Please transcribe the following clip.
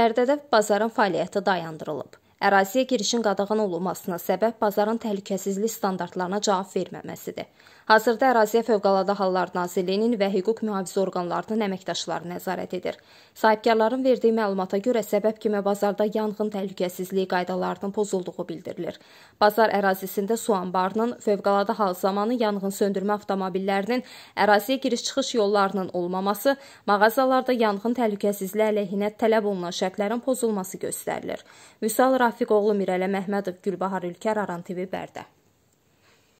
Bərdədə bazarın fəaliyyəti dayandırılıb. Əraziyə girişin qadağan olunmasına səbəb bazarın təhlükəsizlik standartlarına cavab verməməsidir. Hazırda əraziyə Fövqəladə Hallar Nazirliyinin və hüquq mühafizə orqanlarının əməkdaşları nəzarət edir. Sahibkarların verdiyi məlumata görə səbəb kimi bazarda yanğın təhlükəsizliyi qaydalarının pozulduğu bildirilir. Bazar ərazisində su anbarının fövqəladə hal zamanı yanğın söndürmə avtomobillərinin əraziyə giriş-çıxış yollarının olmaması, mağazalarda yanğın təhlükəsizliyi əleyhinə tələb olunan şərtlərin pozulması göstərilir. Müsal Rafiq oğlu Mirəli Məhmədov, Gülbahar Ülker, Aran TV Bərdə.